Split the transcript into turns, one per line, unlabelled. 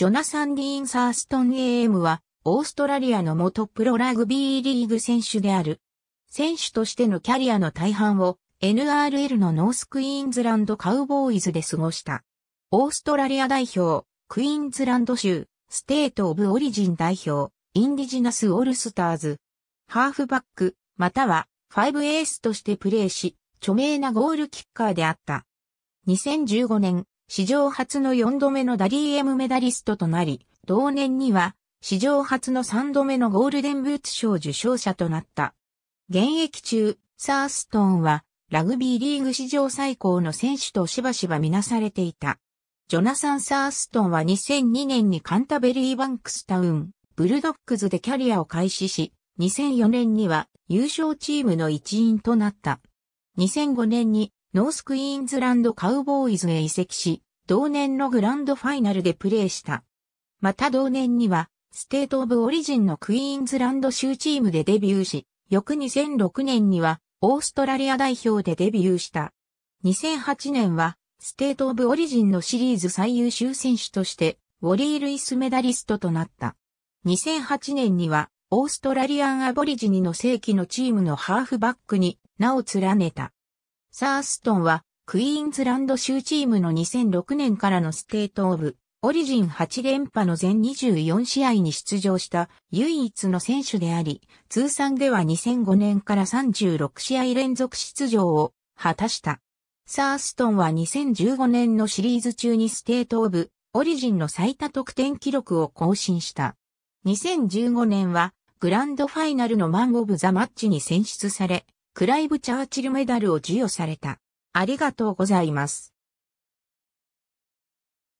ジョナサン・ディーン・サーストン AM は、オーストラリアの元プロラグビーリーグ選手である。選手としてのキャリアの大半を NRL のノースクイーンズランドカウボーイズで過ごした。オーストラリア代表、クイーンズランド州、ステート・オブ・オリジン代表、インディジナス・オールスターズ。ハーフバック、または、ファイブエースとしてプレーし、著名なゴールキッカーであった。2015年、史上初の4度目のダリームメダリストとなり、同年には史上初の3度目のゴールデンブーツ賞受賞者となった。現役中、サーストンはラグビーリーグ史上最高の選手としばしばみなされていた。ジョナサン・サーストンは2002年にカンタベリー・バンクスタウン、ブルドックズでキャリアを開始し、2004年には優勝チームの一員となった。2005年にノースクイーンズランドカウボーイズへ移籍し、同年のグランドファイナルでプレーした。また同年には、ステート・オブ・オリジンのクイーンズランド州チームでデビューし、翌2006年には、オーストラリア代表でデビューした。2008年は、ステート・オブ・オリジンのシリーズ最優秀選手として、ウォリー・ルイスメダリストとなった。2008年には、オーストラリアン・アボリジニの正規のチームのハーフバックに名を連ねた。サーストンは、クイーンズランド州チームの2006年からのステートオブ、オリジン8連覇の全24試合に出場した唯一の選手であり、通算では2005年から36試合連続出場を果たした。サーストンは2015年のシリーズ中にステートオブ、オリジンの最多得点記録を更新した。2015年は、グランドファイナルのマン・オブ・ザ・マッチに選出され、クライブ・チャーチルメダルを授与された。ありがとうございます。